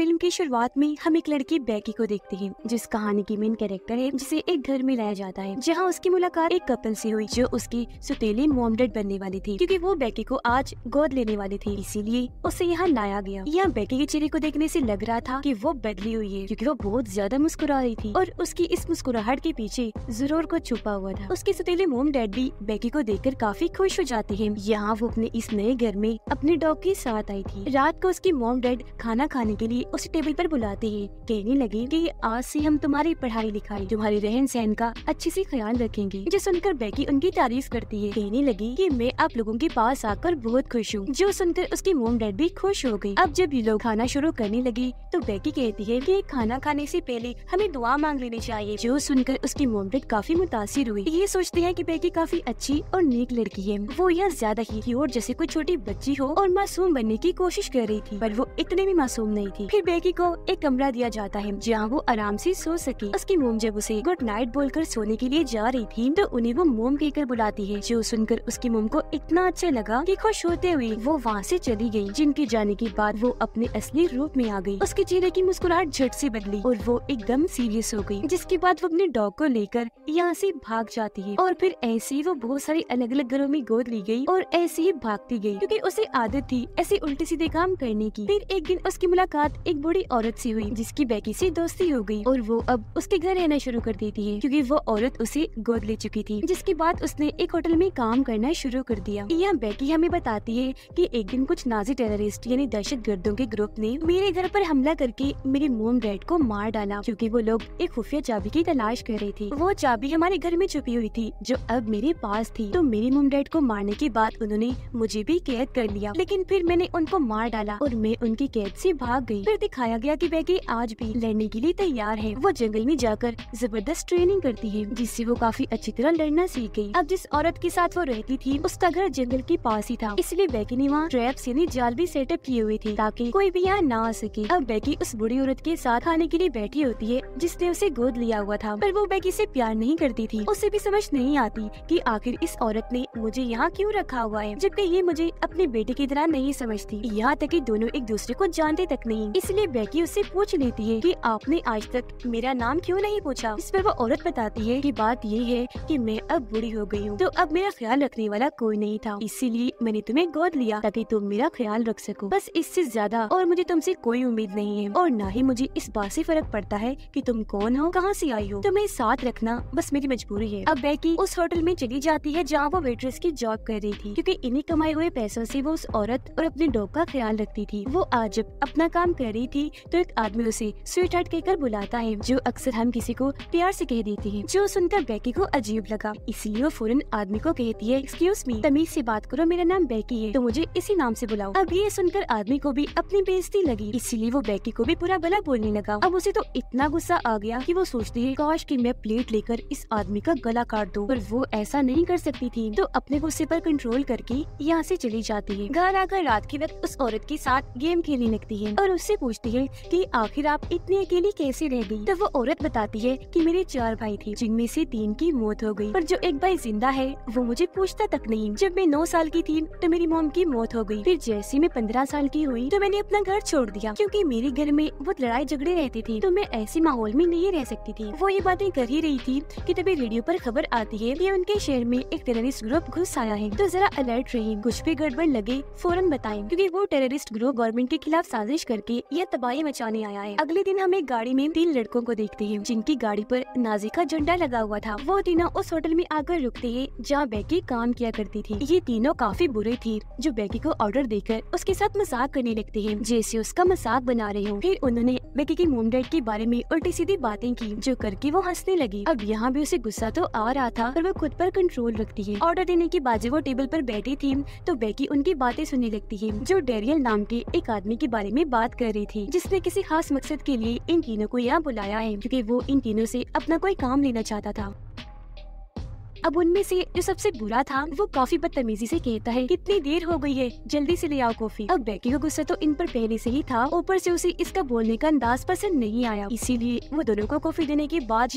Film की शुरुआत में हम एक लड़की बैकी को देखते हैं जिस कहानी की मेन कैरेक्टर है जिसे एक घर में लाया जाता है जहाँ उसकी मुलाकात एक कपल से हुई जो उसकी सुतेली मोमडेड बनने वाली थी क्योंकि वो बैकी को आज गोद लेने वाली थी इसीलिए उसे यहाँ लाया गया यहाँ बैकी के चेहरे को देखने ऐसी लग रहा था की वो बदली हुई है क्यूँकी वो बहुत ज्यादा मुस्कुरा रही थी और उसकी इस मुस्कुराहट के पीछे जरूर को छुपा हुआ था उसके सुतेली मोम डेड भी बैकी को देख काफी खुश हो जाती है यहाँ वो अपने इस नए घर में अपने डॉग के साथ आई थी रात को उसकी मोम डैड खाना खाने के लिए उस टेबल पर बुलाती है कहने लगी कि आज से हम तुम्हारी पढ़ाई लिखाई तुम्हारे रहन सहन का अच्छे से ख्याल रखेंगे जो सुनकर बैकी उनकी तारीफ करती है कहने लगी कि मैं आप लोगों के पास आकर बहुत खुश हूँ जो सुनकर उसकी मोम डैड भी खुश हो गयी अब जब ये लोग खाना शुरू करने लगी तो बैकी कहती है की खाना खाने ऐसी पहले हमें दुआ मांग लेनी चाहिए जो सुनकर उसकी मोम डैड काफी मुतासर हुई ये सोचते है की बैकी काफी अच्छी और नेक लड़की है वो यह ज्यादा ही और जैसे कोई छोटी बच्ची हो और मासूम बनने की कोशिश कर रही थी पर वो इतने भी मासूम नहीं थी फिर फिर बेकी को एक कमरा दिया जाता है जहाँ वो आराम से सो सके उसकी मोम जब उसे गुड नाइट बोलकर सोने के लिए जा रही थी तो उन्हें वो मोम कहकर बुलाती है जो सुनकर उसकी मोम को इतना अच्छा लगा कि खुश होते हुए वो वहाँ से चली गई जिनके जाने के बाद वो अपने असली रूप में आ गई उसके चेहरे की मुस्कुराहट झट से बदली और वो एकदम सीरियस हो गई जिसके बाद वो अपने डॉग को लेकर यहाँ से भाग जाती है और फिर ऐसे ही वो बहुत सारी अलग अलग घरों में गोद ली गई और ऐसे ही भागती गई क्योंकि उसे आदत थी ऐसे उल्टे सीधे काम करने की फिर एक दिन उसकी मुलाकात एक बुरी औरत सी हुई जिसकी बैकी से दोस्ती हो गई और वो अब उसके घर रहना शुरू कर देती है क्योंकि वो औरत उसे गोद ले चुकी थी जिसके बाद उसने एक होटल में काम करना शुरू कर दिया यहाँ बैकी हमें बताती है की एक दिन कुछ नाजी टेररिस्ट यानी दहशत गर्दों के ग्रुप ने मेरे घर आरोप हमला करके मेरे मोम डैड को मार डाला क्योंकि वो लोग एक खुफिया चाबी की तलाश कर रही थी वो चाबी हमारे घर में छुपी हुई थी जो अब मेरे पास थी तो मेरे मोम डैड को मारने के बाद उन्होंने मुझे भी कैद कर लिया लेकिन फिर मैंने उनको मार डाला और मैं उनकी कैद ऐसी भाग गयी फिर दिखाया गया कि बैगी आज भी लड़ने के लिए तैयार है वो जंगल में जाकर जबरदस्त ट्रेनिंग करती है जिससे वो काफी अच्छी तरह लड़ना सीख गई अब जिस औरत के साथ वो रहती थी उसका घर जंगल के पास ही था इसलिए बैगी ने वहाँ ट्रैप यानी जाल भी सेटअप किए हुए थे ताकि कोई भी यहाँ ना आ सके अब बैगी उस बुढ़ी औरत के साथ खाने के लिए बैठी होती है जिसने उसे गोद लिया हुआ था पर वो बैगी ऐसी प्यार नहीं करती थी उसे भी समझ नहीं आती की आखिर इस औरत ने मुझे यहाँ क्यूँ रखा हुआ है जबकि ये मुझे अपने बेटे की तरह नहीं समझती यहाँ तक की दोनों एक दूसरे को जानते तक नहीं इसलिए बैकी उससे पूछ लेती है कि आपने आज तक मेरा नाम क्यों नहीं पूछा इस पर वो औरत बताती है कि बात ये है कि मैं अब बूढ़ी हो गई हूँ तो अब मेरा ख्याल रखने वाला कोई नहीं था इसीलिए मैंने तुम्हें गोद लिया ताकि तुम मेरा ख्याल रख सको बस इससे ज्यादा और मुझे तुमसे कोई उम्मीद नहीं है और ना ही मुझे इस बात से फर्क पड़ता है कि तुम कौन हो कहाँ से आई हो तुम्हें साथ रखना बस मेरी मजबूरी है अब बेकी उस होटल में चली जाती है जहाँ वो वेट्रेस की जॉब कर रही थी क्यूँकी इन्हीं कमाए हुए पैसों ऐसी वो उस औरत और अपने डॉग का ख्याल रखती थी वो आज अपना काम कर कर रही थी तो एक आदमी उसे स्वीट हार्ट कहकर बुलाता है जो अक्सर हम किसी को प्यार से कह देते हैं जो सुनकर बैकी को अजीब लगा इसलिए वो फौरन आदमी को कहती है एक्सक्यूज मी तमीज से बात करो मेरा नाम बैकी है तो मुझे इसी नाम से बुलाओ अब ये सुनकर आदमी को भी अपनी बेइज्जती लगी इसीलिए वो बैकी को भी पूरा भला बोलने लगा अब उसे तो इतना गुस्सा आ गया कि वो सोचती है काश कि मैं प्लेट लेकर इस आदमी का गला काट दूं पर वो ऐसा नहीं कर सकती थी तो अपने गुस्से पर कंट्रोल करके यहाँ से चली जाती है घर आकर रात के वक्त उस औरत के साथ गेम खेलने लगती है और उससे पूछती है कि आखिर आप इतनी अकेली कैसे रह गई तब तो वो औरत बताती है कि मेरे चार भाई थे जिनमें से तीन की मौत हो गई पर जो एक भाई जिंदा है वो मुझे पूछता तक नहीं जब मैं नौ साल की थी तो मेरी मोम की मौत हो गई फिर जैसे मैं पंद्रह साल की हुई तो मैंने अपना घर छोड़ दिया क्यूँकी मेरे घर में बहुत लड़ाई झगड़े रहते थे तो मैं ऐसे माहौल में नहीं रह सकती थी वो ये बातें कर ही रही थी की तभी रेडियो आरोप खबर आती है की उनके शहर में एक टेररिस्ट ग्रुप घुस आया है तो जरा अलर्ट रहे कुछ भी गड़बड़ लगे फौरन बताए क्यूँकी वो टेररिस्ट ग्रुप गवर्नमेंट के खिलाफ साजिश करके यह तबाही मचाने आया है अगले दिन हम एक गाड़ी में तीन लड़कों को देखते हैं जिनकी गाड़ी पर नाजी का झंडा लगा हुआ था वो तीनों उस होटल में आकर रुकते हैं जहाँ बैकी काम किया करती थी ये तीनों काफी बुरे थी जो बैकी को ऑर्डर देकर उसके साथ मजाक करने लगते है जैसे उसका मजाक बना रहे हो फिर उन्होंने बैकी की मोम के बारे में उल्टी सीधी बातें की जो करके वो हंसने लगी अब यहाँ भी उसे गुस्सा तो आ रहा था पर वो खुद पर कंट्रोल रखती है ऑर्डर देने के बाद वो टेबल पर बैठी थी तो बेकी उनकी बातें सुनने लगती है जो डेरियल नाम के एक आदमी के बारे में बात कर रही हुई थी जिसने किसी खास मकसद के लिए इन तीनों को यहाँ बुलाया है क्योंकि वो इन तीनों से अपना कोई काम लेना चाहता था अब उनमें से जो सबसे बुरा था वो कॉफी बदतमीजी से कहता है कितनी देर हो गई है जल्दी से ले आओ कॉफी अब बैकी का गुस्सा तो इन पर पहले से ही था ऊपर से उसे इसका बोलने का अंदाज पसंद नहीं आया इसीलिए वो दोनों को कॉफी देने के बाद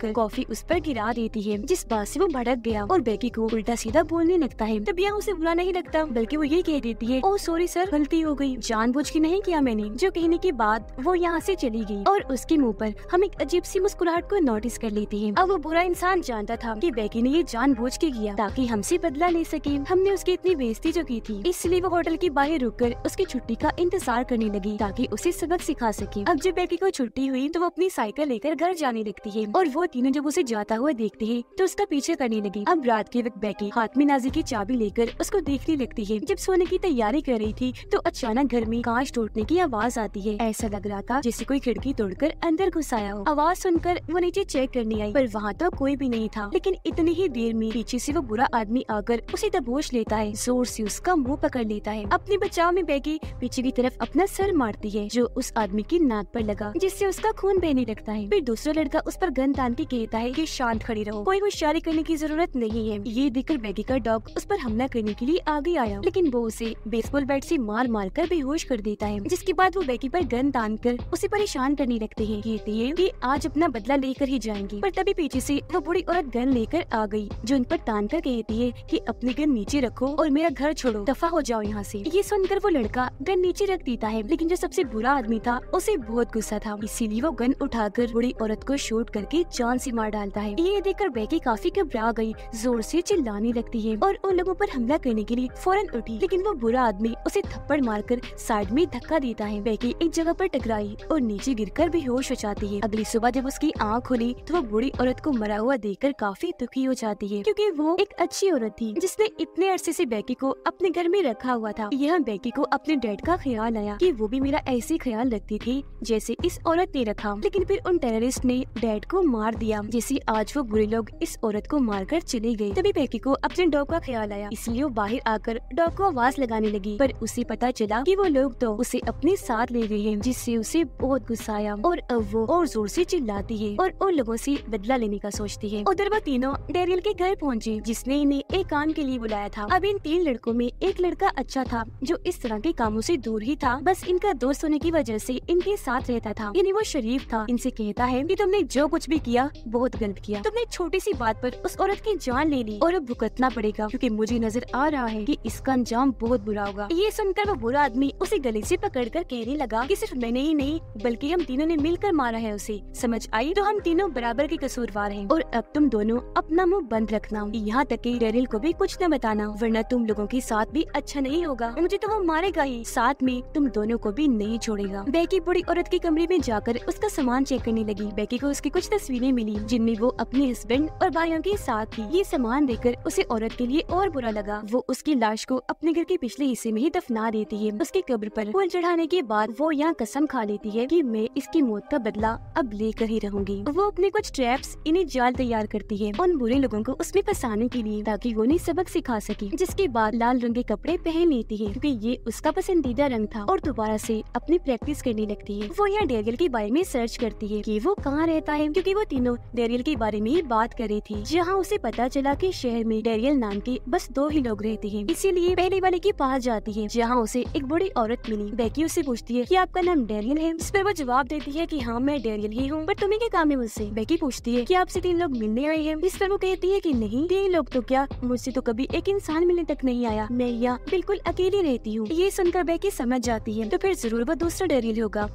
कर कॉफी उस पर गिरा देती है जिस बात से वो भड़क गया और बैकी को उल्टा सीधा बोलने लगता है तब यहाँ उसे बुरा नहीं लगता बल्कि वो ये कह देती है ओ सॉरी सर गलती हो गई बुझ के नहीं किया मैंने जो कहने के बाद वो यहाँ से चली गई और उसके मुँह पर हम एक अजीब सी मुस्कुराहट को नोटिस कर लेते हैं अब वो बुरा इंसान जानता था की बैकी ने ये जानबूझ के किया ताकि हमसे बदला ले सके हमने उसकी इतनी बेइज्जती जो की थी इसलिए वो होटल के बाहर रुककर उसकी छुट्टी का इंतजार करने लगी ताकि उसे सबक सिखा सके अब जब बेटी को छुट्टी हुई तो वो अपनी साइकिल लेकर घर जाने लगती है और वो तीनों जब उसे जाता हुआ देखते है तो उसका पीछे करने लगी अब रात के वक्त बेटी हाथ में नाजी की चाबी लेकर उसको देखने लगती है जब सोने की तैयारी कर रही थी तो अचानक घर में कांच टूटने की आवाज आती है ऐसा लग रहा था जैसे कोई खिड़की तोड़कर अंदर घुस आया हो आवाज सुनकर वो नीचे चेक करने आई पर वहाँ तो कोई भी नहीं था लेकिन इतनी ही देर में पीछे से वो बुरा आदमी आकर उसे दबोच लेता है जोर से उसका मुंह पकड़ लेता है अपने बचाव में बैगी पीछे की तरफ अपना सर मारती है जो उस आदमी की नाक पर लगा जिससे उसका खून बहने लगता है फिर दूसरा लड़का उस पर गन तान के कहता है की शांत खड़ी रहो कोई होशियारी करने की जरूरत नहीं है ये देखकर बैगी का डॉग उस पर हमला करने के लिए आगे आया लेकिन वो उसे बेसबॉल बैट ऐसी मार मार कर बेहोश कर देता है जिसके बाद वो बैगी आरोप गन तान कर उसे परेशान करने लगते है कहती है की आज अपना बदला लेकर ही जाएंगी पर तभी पीछे ऐसी वो बुरी औरत गन लेकर आ आ गई जो उन पर तान कर कहती है कि अपने गन नीचे रखो और मेरा घर छोड़ो दफा हो जाओ यहाँ से। ये सुनकर वो लड़का गन नीचे रख देता है लेकिन जो सबसे बुरा आदमी था उसे बहुत गुस्सा था इसीलिए वो गन उठाकर बुरी औरत को शूट करके जान से मार डालता है ये देखकर बैकी काफी घबरा गई जोर से चिल्लाने लगती है और उन लोगों पर हमला करने के लिए फौरन उठी लेकिन वो बुरा आदमी उसे थप्पड़ मारकर साइड में धक्का देता है बैकी एक जगह पर टकराई और नीचे गिरकर बेहोश हो जाती है अगली सुबह जब उसकी आँख खुली तो वो बूढ़ी औरत को मरा हुआ देखकर काफी दुखी हो जाती है क्योंकि वो एक अच्छी औरत थी जिसने इतने अरसे से बैकी को अपने घर में रखा हुआ था यह बैकी को अपने डैड का ख्याल आया कि वो भी मेरा ऐसे ख्याल रखती थी जैसे इस औरत ने रखा लेकिन फिर उन टेररिस्ट ने डैड को मार दिया जैसे आज वो बुरे लोग इस औरत को मार कर चले गए तभी बैकी को अपने डॉग का ख्याल आया इसलिए वो बाहर आकर डॉग को आवाज लगाने लगी पर उसे पता चला कि वो लोग तो उसे अपने साथ ले गए हैं जिससे उसे बहुत गुस्सा आया और अब वो और जोर से चिल्लाती है और उन लोगों से बदला लेने का सोचती है उधर वो तीनों एरियल के घर पहुँचे जिसने इन्हें एक काम के लिए बुलाया था अब इन तीन लड़कों में एक लड़का अच्छा था जो इस तरह के कामों से दूर ही था बस इनका दोस्त होने की वजह से इनके साथ रहता था यानी वो शरीफ था इनसे कहता है कि तुमने जो कुछ भी किया बहुत गलत किया तुमने छोटी सी बात पर उस औरत की जान ले ली और अब भुगतना पड़ेगा क्योंकि मुझे नजर आ रहा है कि इसका अंजाम बहुत बुरा होगा ये सुनकर वो बुरा आदमी उसे गले से पकड़कर कहने लगा कि सिर्फ मैंने ही नहीं बल्कि हम तीनों ने मिलकर मारा है उसे समझ आई तो हम तीनों बराबर के कसूरवार हैं और अब तुम दोनों अपना मुंह बंद रखना यहाँ तक की डेरिल को भी कुछ न बताना वरना तुम लोगों के साथ भी अच्छा नहीं होगा मुझे तो वो मारेगा ही साथ में तुम दोनों को भी नहीं छोड़ेगा बेकी बुरी औरत के कमरे में जाकर उसका सामान चेक करने लगी बेकी को उसकी कुछ तस्वीरें मिली जिनमें वो अपने हस्बैंड और भाइयों के साथ थी ये सामान देकर उसे औरत के लिए और बुरा लगा वो उसकी लाश को अपने घर के पिछले हिस्से में ही दफना देती है उसकी कब्र पर फूल चढ़ाने के बाद वो यहाँ कसम खा लेती है कि मैं इसकी मौत का बदला अब लेकर ही रहूंगी वो अपने कुछ ट्रैप्स इन्हें जाल तैयार करती है उन बुरे दूसरे लोगों को उसमें फंसाने के लिए ताकि वो उन्हें सबक सिखा सके जिसके बाद लाल रंग के कपड़े पहन लेती है क्योंकि ये उसका पसंदीदा रंग था और दोबारा से अपनी प्रैक्टिस करने लगती है वो यहाँ डेरियल के बारे में सर्च करती है कि वो कहाँ रहता है क्योंकि वो तीनों डेरियल के बारे में ही बात कर रही थी जहाँ उसे पता चला कि शहर में डेरियल नाम के बस दो ही लोग रहते हैं इसीलिए पहले वाले के पास जाती है जहाँ उसे एक बड़ी औरत मिली बेकी उसे पूछती है की आपका नाम डेरियल है इस पर वो जवाब देती है की हाँ मैं डेरियल ही हूँ पर तुम्हें क्या काम है मुझसे बैकी पूछती है की आपसे तीन लोग मिलने आए हैं इस पर वो देती है कि नहीं ये लोग तो क्या मुझसे तो कभी एक इंसान मिलने तक नहीं आया मैं यहाँ बिल्कुल अकेली रहती हूँ ये सुनकर के समझ जाती है तो फिर जरूर वो दूसरा डरील होगा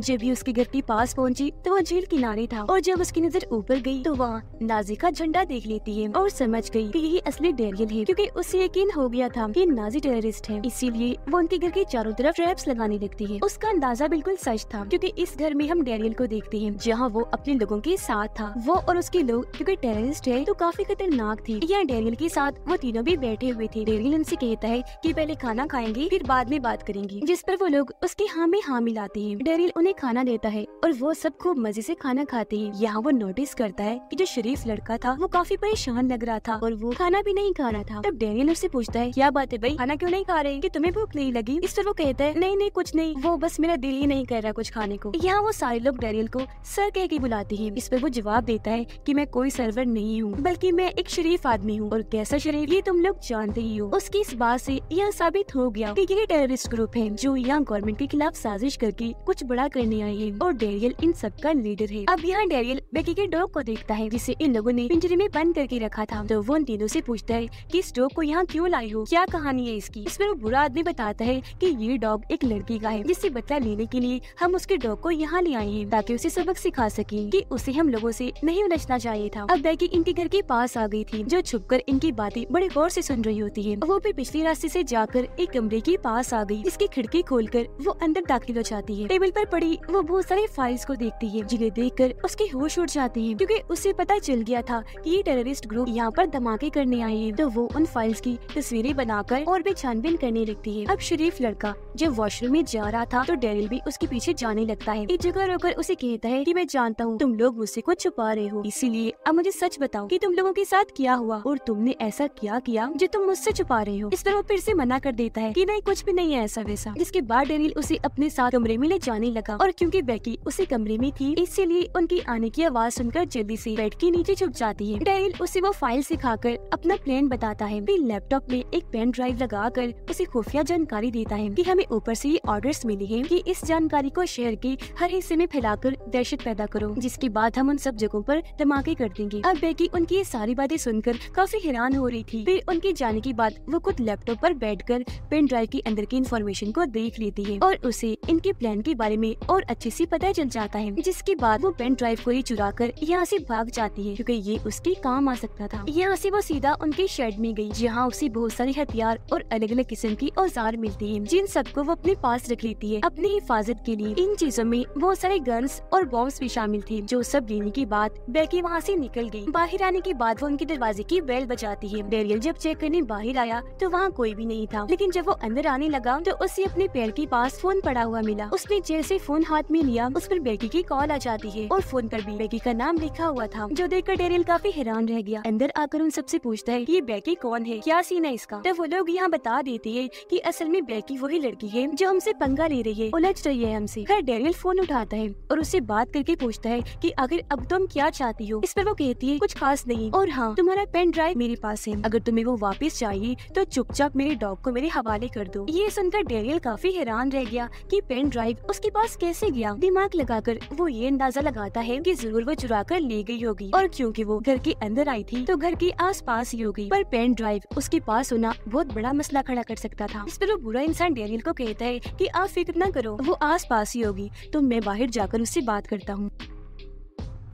जब भी उसकी गट्टी पास पहुंची तो वह झील किनारे था और जब उसकी नजर ऊपर गई तो वहाँ नाजी का झंडा देख लेती है और समझ गई कि यही असली डेरियल है क्योंकि उसे यकीन हो गया था कि नाजी टेररिस्ट है इसीलिए वो उनके घर के चारों तरफ ट्रैप्स लगाने लगती है उसका अंदाजा बिल्कुल सच था क्योंकि इस घर में हम डेरियल को देखते हैं जहाँ वो अपने लोगों के साथ था वो और उसके लोग क्योंकि टेररिस्ट है तो काफी खतरनाक थी यहाँ डेरियल के साथ वो तीनों भी बैठे हुए थे डेरियल उनसे कहता है की पहले खाना खाएंगे फिर बाद में बात करेंगी जिस पर वो लोग उसके हाँ में हाँ मिलाते हैं डेरियल उन्हें खाना देता है और वो सब खूब मजे से खाना खाते हैं यहाँ वो नोटिस करता है कि जो शरीफ लड़का था वो काफी परेशान लग रहा था और वो खाना भी नहीं खा रहा था तब डेनियल उससे पूछता है क्या बात है भाई खाना क्यों नहीं खा रहे की तुम्हें भूख नहीं लगी इस पर वो कहता है नहीं नहीं कुछ नहीं वो बस मेरा दिल ही नहीं कर रहा कुछ खाने को यहाँ वो सारे लोग डेनियल को सर कह के बुलाते हैं इस पर वो जवाब देता है की मैं कोई सर्वर नहीं हूँ बल्कि मैं एक शरीफ आदमी हूँ और कैसा शरीफ ये तुम लोग जानते ही हो उसकी इस बात से यह साबित हो गया कि ये टेररिस्ट ग्रुप है जो यहाँ गवर्नमेंट के खिलाफ साजिश करके कुछ बड़ा करने आई है और डेरियल इन सब का लीडर है अब यहाँ डेरियल बेकी के डॉग को देखता है जिसे इन लोगों ने पिंजरे में बंद करके रखा था तो वो उन तीनों से पूछता है कि इस डॉग को यहाँ क्यों लाई हो क्या कहानी है इसकी इसमें वो बुरा आदमी बताता है कि ये डॉग एक लड़की का है जिससे बदला लेने के लिए हम उसके डॉग को यहाँ ले आए हैं ताकि उसे सबक सिखा सके कि उसे हम लोगो से नहीं उलझना चाहिए था अब बेकी इनके घर के पास आ गई थी जो कर इनकी बातें बड़े गौर से सुन रही होती है वो भी पिछले रास्ते से जाकर एक कमरे के पास आ गई जिसकी खिड़की कर वो अंदर दाखिल हो जाती है टेबल पर पड़े पड़ी वो बहुत सारी फाइल्स को देखती है जिन्हें देखकर उसके होश उड़ जाते हैं क्योंकि उसे पता चल गया था कि ये टेररिस्ट ग्रुप यहाँ पर धमाके करने आए हैं तो वो उन फाइल्स की तस्वीरें बनाकर और भी छानबीन करने लगती है अब शरीफ लड़का जब वॉशरूम में जा रहा था तो डेरिल भी उसके पीछे जाने लगता है एक जगह रोकर उसे कहता है की मैं जानता हूँ तुम लोग मुझसे कुछ छुपा रहे हो इसीलिए अब मुझे सच बताओ की तुम लोगों के साथ क्या हुआ और तुमने ऐसा क्या किया जो तुम मुझसे छुपा रहे हो इस पर वो फिर ऐसी मना कर देता है की नहीं कुछ भी नहीं है ऐसा वैसा जिसके बाद डेरिल उसे अपने साथ कमरे में ले जाने लगा था और क्योंकि बेकी उसी कमरे में थी इसीलिए उनकी आने की आवाज़ सुनकर जल्दी से बेड के नीचे छुप जाती है डैरिल उसे वो फाइल सिखाकर अपना प्लान बताता है फिर लैपटॉप में एक पेन ड्राइव लगाकर उसे खुफिया जानकारी देता है कि हमें ऊपर से ये ऑर्डर्स मिले हैं कि इस जानकारी को शहर के हर हिस्से में फैलाकर दहशत पैदा करो जिसके बाद हम उन सब जगहों पर धमाके कर देंगे अब बेकी उनकी ये सारी बातें सुनकर काफी हैरान हो रही थी फिर उनके जाने के बाद वो खुद लैपटॉप पर बैठकर पेन ड्राइव के अंदर की इन्फॉर्मेशन को देख लेती है और उसे इनके प्लान के बारे में और अच्छे से पता चल जाता है जिसके बाद वो पेन ड्राइव को ही चुरा कर यहाँ से भाग जाती है क्योंकि ये उसके काम आ सकता था यहाँ से वो सीधा उनके शेड में गई जहाँ उसे बहुत सारे हथियार और अलग अलग किस्म की औजार मिलती है जिन सबको वो अपने पास रख लेती है अपनी हिफाजत के लिए इन चीजों में बहुत सारे गन्स और बॉम्ब भी शामिल थे जो सब लेने के बाद बैकी वहाँ ऐसी निकल गयी बाहर आने के बाद वो उनके दरवाजे की बेल बजाती है डेरियल जब चेक करने बाहर आया तो वहाँ कोई भी नहीं था लेकिन जब वो अंदर आने लगा तो उसे अपने पैर के पास फोन पड़ा हुआ मिला उसने जेल फोन हाथ में लिया उस पर बेगी की कॉल आ जाती है और फोन पर भी बेगी का नाम लिखा हुआ था जो देखकर डेरियल काफी हैरान रह गया अंदर आकर उन सबसे पूछता है कि ये बेगी कौन है क्या सीन है इसका तब वो लोग यहाँ बता देते है की असल में बेगी वही लड़की है जो हमसे पंगा ले रही है उलझ रही है हमसे खैर डेरियल फोन उठाता है और उससे बात करके पूछता है की अगर अब तुम क्या चाहती हो इस पर वो कहती है कुछ खास नहीं और हाँ तुम्हारा पेन ड्राइव मेरे पास है अगर तुम्हें वो वापस चाहिए तो चुपचाप मेरे डॉग को मेरे हवाले कर दो ये सुनकर डेरियल काफी हैरान रह गया की पेन ड्राइव उसके पास पास कैसे गया दिमाग लगाकर वो ये अंदाजा लगाता है कि जरूर वो चुरा कर ले गई होगी और क्योंकि वो घर के अंदर आई थी तो घर के पास ही होगी पर पेन ड्राइव उसके पास होना बहुत बड़ा मसला खड़ा कर सकता था इस पर वो बुरा इंसान डेरियल को कहता है कि आप फिक्र न करो वो आस पास ही होगी तो मैं बाहर जाकर उससे बात करता हूँ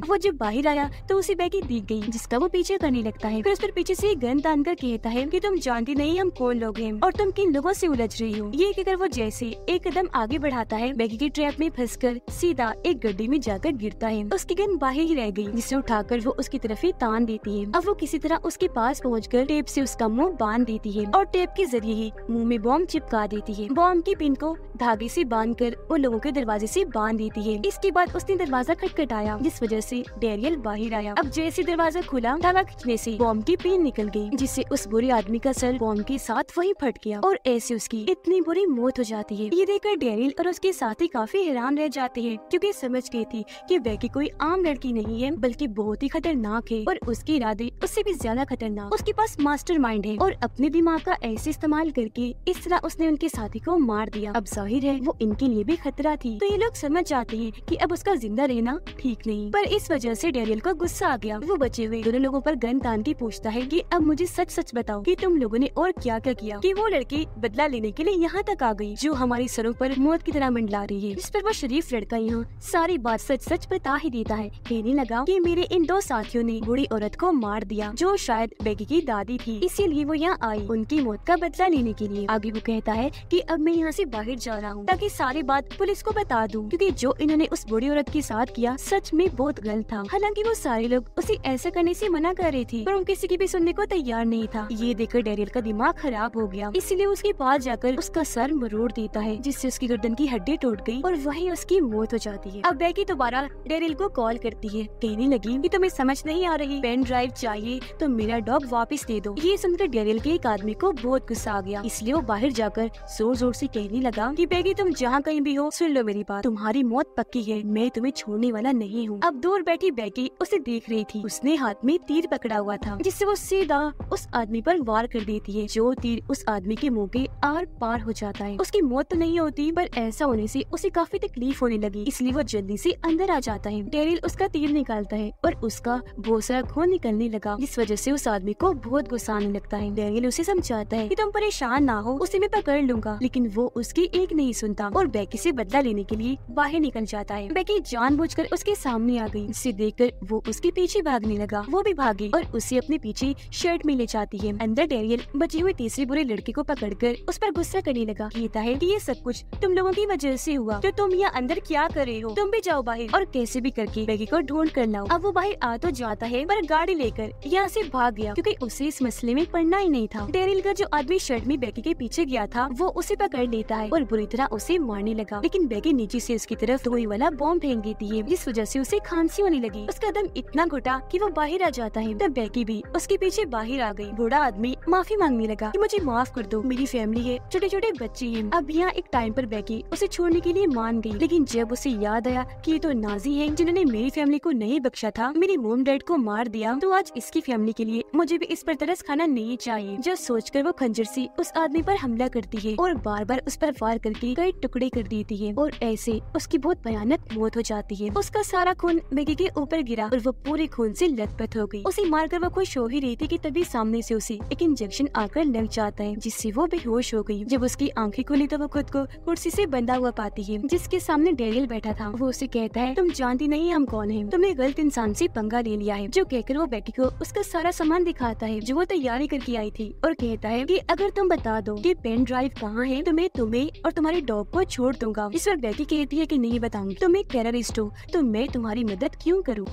वो जब बाहर आया तो उसे बैगी दिख गई जिसका वो पीछे करने लगता है फिर उस पर पीछे से गन तान कर कहता है कि तुम जानती नहीं हम कौन लोग हैं और तुम किन लोगों से उलझ रही हो ये कहकर वो जैसे एक कदम आगे बढ़ाता है बैगी के ट्रैप में फंस कर सीधा एक गड्ढे में जाकर गिरता है उसकी गन बाहर ही रह गई जिसे उठाकर वो उसकी तरफ ही तान देती है अब वो किसी तरह उसके पास पहुँच कर टेप ऐसी उसका मुँह बांध देती है और टेप के जरिए ही मुँह में बॉम्ब चिपका देती है बॉम्ब की पिन को धागे ऐसी बांध कर उन लोगों के दरवाजे ऐसी बांध देती है इसके बाद उसने दरवाजा खटखटाया जिस वजह से डेरियल बाहर आया अब जैसे दरवाजा खुला धमाकने खींचने से बॉम की पेन निकल गई जिससे उस बुरे आदमी का सर बॉम के साथ वही फट गया और ऐसे उसकी इतनी बुरी मौत हो जाती है ये देखकर डेरियल और उसके साथी काफी हैरान रह जाते हैं क्योंकि समझ गई थी कि की कोई आम लड़की नहीं है बल्कि बहुत ही खतरनाक है और उसके इरादे उससे भी ज्यादा खतरनाक उसके पास मास्टर माइंड है और अपने दिमाग का ऐसे इस्तेमाल करके इस तरह उसने उनके साथी को मार दिया अब जाहिर है वो इनके लिए भी खतरा थी तो ये लोग समझ जाते हैं कि अब उसका जिंदा रहना ठीक नहीं पर इस इस वजह से डेरियल को गुस्सा आ गया वो बचे हुए दोनों लोगों पर गन तान के पूछता है कि अब मुझे सच सच बताओ कि तुम लोगों ने और क्या क्या किया कि वो लड़की बदला लेने के लिए यहाँ तक आ गई जो हमारे सरों पर मौत की तरह मंडला रही है इस पर वो शरीफ लड़का यहाँ सारी बात सच सच बता ही देता है कहने लगा कि मेरे इन दो साथियों ने बुरी औरत को मार दिया जो शायद बेगी की दादी थी इसीलिए वो यहाँ आई उनकी मौत का बदला लेने के लिए आगे वो कहता है कि अब मैं यहाँ से बाहर जा रहा हूँ ताकि सारी बात पुलिस को बता दूँ क्योंकि जो इन्होंने उस बुरी औरत के साथ किया सच में बहुत पागल था हालांकि वो सारे लोग उसे ऐसा करने से मना कर रहे थे पर वो किसी की भी सुनने को तैयार नहीं था ये देखकर डेरियल का दिमाग खराब हो गया इसलिए उसके पास जाकर उसका सर मरोड़ देता है जिससे उसकी गर्दन की हड्डी टूट गयी और वही उसकी मौत हो जाती है अब बैगी दोबारा डेरियल को कॉल करती है कहने लगी की तुम्हें समझ नहीं आ रही पेन ड्राइव चाहिए तो मेरा डॉग वापिस दे दो ये सुनकर डेरियल के एक आदमी को बहुत गुस्सा आ गया इसलिए वो बाहर जाकर जोर जोर ऐसी कहने लगा की बेगी तुम जहाँ कहीं भी हो सुन लो मेरी बात तुम्हारी मौत पक्की है मैं तुम्हें छोड़ने वाला नहीं हूँ अब दो पर बैठी बैकी उसे देख रही थी उसने हाथ में तीर पकड़ा हुआ था जिससे वो सीधा उस आदमी पर वार कर देती है जो तीर उस आदमी के मुंह के आर पार हो जाता है उसकी मौत तो नहीं होती पर ऐसा होने से उसे काफी तकलीफ होने लगी इसलिए वो जल्दी से अंदर आ जाता है डेरिल उसका तीर निकालता है और उसका बहुत सारा खून निकलने लगा जिस वजह से उस आदमी को बहुत गुस्सा आने लगता है डेरिल उसे समझाता है की तुम परेशान ना हो उसे मैं पकड़ लूंगा लेकिन वो उसकी एक नहीं सुनता और बैकी ऐसी बदला लेने के लिए बाहर निकल जाता है बैकी जान उसके सामने आ गई गई उसे कर वो उसके पीछे भागने लगा वो भी भागी और उसे अपने पीछे शर्ट में ले जाती है अंदर डेरियल बचे हुए तीसरे बुरे लड़के को पकड़कर उस पर गुस्सा करने लगा कहता है कि ये सब कुछ तुम लोगों की वजह से हुआ तो तुम यहाँ अंदर क्या कर रहे हो तुम भी जाओ बाहर और कैसे भी करके मैगी को ढूंढ कर लाओ अब वो बाहर आ तो जाता है पर गाड़ी लेकर यहाँ से भाग गया क्योंकि उसे इस मसले में पड़ना ही नहीं था डेरिल का जो आदमी शर्ट में बैगी के पीछे गया था वो उसे पकड़ लेता है और बुरी तरह उसे मारने लगा लेकिन बैगी नीचे से उसकी तरफ धोई वाला बॉम्ब फेंक देती है जिस वजह से उसे खान सी होने लगी उसका दम इतना घुटा कि वो बाहर आ जाता है तब बैकी भी उसके पीछे बाहर आ गई बूढ़ा आदमी माफी मांगने लगा कि मुझे माफ कर दो मेरी फैमिली है छोटे छोटे बच्चे हैं अब यहाँ एक टाइम पर बैकी उसे छोड़ने के लिए मान गई लेकिन जब उसे याद आया की ये तो नाजी है जिन्होंने मेरी फैमिली को नहीं बख्शा था मेरी मोम डैड को मार दिया तो आज इसकी फैमिली के लिए मुझे भी इस पर तरस खाना नहीं चाहिए जो कर वो खंजर ऐसी उस आदमी आरोप हमला करती है और बार बार उस पर वार करके कई टुकड़े कर देती है और ऐसे उसकी बहुत भयानक मौत हो जाती है उसका सारा खून मैगी के ऊपर गिरा और वो पूरे खून से लथपथ हो गई उसे मारकर वो खुश हो ही रही थी कि तभी सामने से उसे एक इंजेक्शन आकर लग जाता है जिससे वो बेहोश हो गई जब उसकी आंखें खुली तो वो खुद को कुर्सी से बंधा हुआ पाती है जिसके सामने डेरियल बैठा था वो उसे कहता है तुम जानती नहीं हम कौन है तुमने गलत इंसान से पंगा ले लिया है जो कहकर वो बेटी को उसका सारा सामान दिखाता है जो वो तैयारी करके आई थी और कहता है की अगर तुम बता दो की पेन ड्राइव कहाँ है तो मैं तुम्हें और तुम्हारे डॉग को छोड़ दूंगा इस वक्त बेटी कहती है की नहीं बताऊंगी तुम एक टेररिस्ट हो तो मैं तुम्हारी मदद क्यों करूं?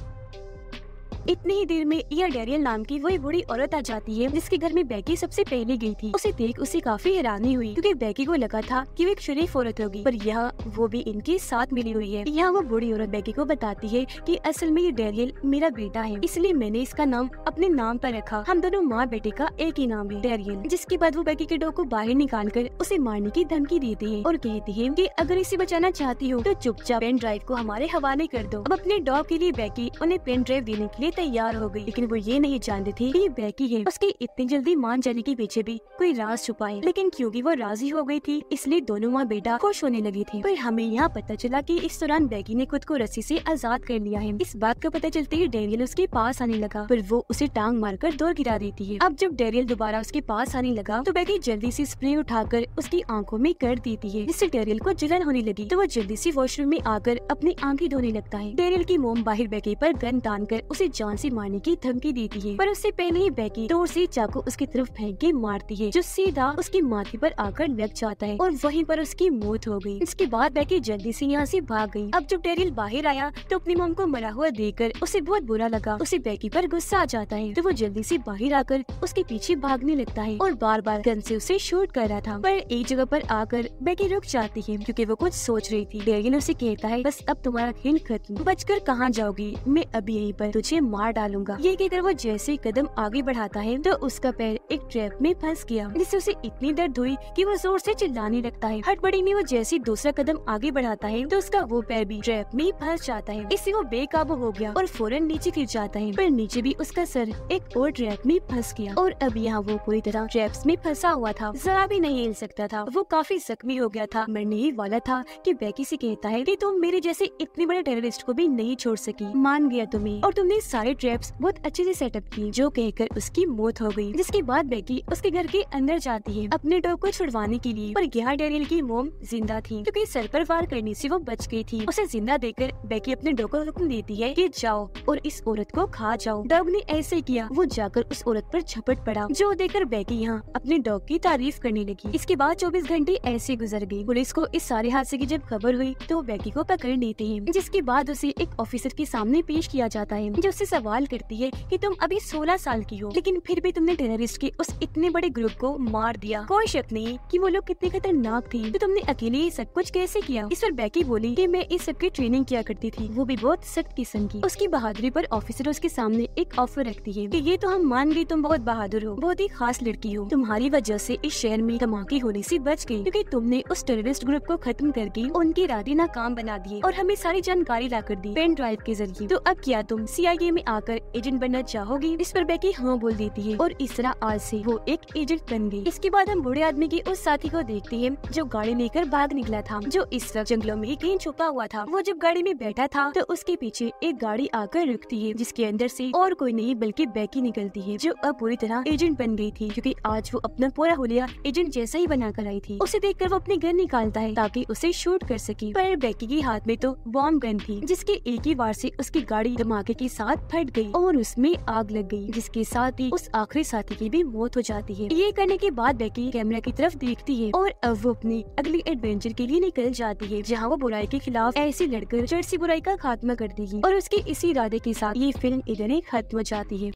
इतनी ही देर में या डेरियल नाम की वही बुरी औरत आ जाती है जिसके घर में बैकी सबसे पहले गई थी उसे देख उसे काफी हैरानी हुई क्योंकि बैकी को लगा था कि वो एक शरीफ औरत होगी पर यह वो भी इनके साथ मिली हुई है यहाँ वो बुढ़ी औरत बैकी को बताती है कि असल में ये डेरियल मेरा बेटा है इसलिए मैंने इसका नाम अपने नाम पर रखा हम दोनों माँ बेटे का एक ही नाम है डेरियल जिसके बाद वो बैकी के डॉग को बाहर निकाल कर उसे मारने की धमकी देती है और कहती है की अगर इसे बचाना चाहती हो तो चुपचाप पेन ड्राइव को हमारे हवाले कर दो अब अपने डॉग के लिए बैकी उन्हें पेन ड्राइव देने के लिए तैयार हो गई लेकिन वो ये नहीं जानती थी कि बैकी है उसके इतनी जल्दी मान जाने के पीछे भी कोई राज छुपा है लेकिन क्योंकि वो राजी हो गई थी इसलिए दोनों माँ बेटा खुश होने लगी थी पर हमें यहाँ पता चला कि इस दौरान बैकी ने खुद को रस्सी से आजाद कर लिया है इस बात का पता चलते ही डेरियल उसके पास आने लगा पर वो उसे टांग मारकर दौड़ गिरा देती है अब जब डेरियल दोबारा उसके पास आने लगा तो बैकी जल्दी से स्प्रे उठाकर उसकी आंखों में कर देती है जिससे डेरियल को जलन होने लगी तो वो जल्दी से वॉशरूम में आकर अपनी आंखें धोने लगता है डेरियल की मोम बाहर बैकी पर गन तान कर उसे जान जान से मारने की धमकी देती है पर उससे पहले ही बैकी दूर से चाकू उसकी तरफ फेंक के मारती है जो सीधा उसके माथे पर आकर लग जाता है और वहीं पर उसकी मौत हो गई इसके बाद बैकी जल्दी से यहाँ से भाग गई अब जब डेरिल बाहर आया तो अपनी मम को मरा हुआ देखकर उसे बहुत बुरा लगा उसे बैकी पर गुस्सा आ जाता है तो वो जल्दी से बाहर आकर उसके पीछे भागने लगता है और बार बार गन से उसे शूट कर रहा था पर एक जगह पर आकर बैकी रुक जाती है क्योंकि वो कुछ सोच रही थी डेरिल उसे कहता है बस अब तुम्हारा खेल खत्म बचकर कहाँ जाओगी मैं अभी यहीं पर तुझे मार डालूंगा ये कहकर वो जैसे कदम आगे बढ़ाता है तो उसका पैर एक ट्रैप में फंस गया जिससे उसे इतनी दर्द हुई कि वो जोर से चिल्लाने लगता है हटबड़ी में वो जैसे दूसरा कदम आगे बढ़ाता है तो उसका वो पैर भी ट्रैप में फंस जाता है इससे वो बेकाबू हो गया और फौरन नीचे गिर जाता है पर नीचे भी उसका सर एक और ट्रैप में फंस गया और अब यहाँ वो पूरी तरह ट्रैप में फंसा हुआ था जरा भी नहीं हिल सकता था वो काफी जख्मी हो गया था मरने ही वाला था कि बैकी से कहता है कि तुम मेरे जैसे इतने बड़े टेररिस्ट को भी नहीं छोड़ सकी मान गया तुम्हें और तुमने सारे ट्रैप्स बहुत अच्छे से सेटअप की जो कहकर उसकी मौत हो गई जिसके बाद बेकी उसके घर के अंदर जाती है अपने डॉग को छुड़वाने के लिए पर यहाँ डेरियल की मोम जिंदा थी क्योंकि सर पर वार करने से वो बच गई थी उसे जिंदा देकर बेकी अपने डॉग को हुक्म देती है कि जाओ और इस औरत को खा जाओ डॉग ने ऐसे किया वो जाकर उस औरत पर झपट पड़ा जो देखकर बेकी यहाँ अपने डॉग की तारीफ करने लगी इसके बाद चौबीस घंटे ऐसे गुजर गयी पुलिस को इस सारे हादसे की जब खबर हुई तो बेकी को पकड़ लेते हैं जिसके बाद उसे एक ऑफिसर के सामने पेश किया जाता है जो उसे सवाल करती है कि तुम अभी 16 साल की हो लेकिन फिर भी तुमने टेररिस्ट के उस इतने बड़े ग्रुप को मार दिया कोई शक नहीं कि वो लोग कितने खतरनाक थे तो तुमने अकेले ही सब कुछ कैसे किया इस पर बैकी बोली कि मैं इस सब की ट्रेनिंग किया करती थी वो भी बहुत सख्त किस्म की उसकी बहादुरी पर ऑफिसर उसके सामने एक ऑफर रखती है कि ये तो हम मान गए तुम बहुत बहादुर हो बहुत ही खास लड़की हो तुम्हारी वजह ऐसी इस शहर में धमाके होने ऐसी बच गयी क्यूँकी तुमने उस टेररिस्ट ग्रुप को खत्म करके उनकी राधे नाकाम बना दिए और हमें सारी जानकारी ला कर दी पेन ड्राइव के जरिए तो अब क्या तुम सी आई में आकर एजेंट बनना चाहोगी इस पर बेकी हाँ बोल देती है और इस तरह आज से वो एक एजेंट बन गई इसके बाद हम बूढ़े आदमी के उस साथी को देखते हैं जो गाड़ी लेकर भाग निकला था जो इस वक्त जंगलों में कहीं छुपा हुआ था वो जब गाड़ी में बैठा था तो उसके पीछे एक गाड़ी आकर रुकती है जिसके अंदर से और कोई नहीं बल्कि बेकी निकलती है जो अब पूरी तरह एजेंट बन गई थी क्योंकि आज वो अपना पूरा होलिया एजेंट जैसा ही बना कर आई थी उसे देख कर वो अपने घर निकालता है ताकि उसे शूट कर सके पर बेकी के हाथ में तो बॉम्ब गन थी जिसके एक ही बार से उसकी गाड़ी धमाके के साथ फट गई और उसमें आग लग गई जिसके साथ ही उस आखिरी साथी की भी मौत हो जाती है ये करने के बाद बेकी कैमरा की तरफ देखती है और अब वो अपनी अगली एडवेंचर के लिए निकल जाती है जहाँ वो बुराई के खिलाफ ऐसी लड़कर जर्सी बुराई का खात्मा कर देगी और उसके इसी इरादे के साथ ये फिल्म इधर ही खत्म हो जाती है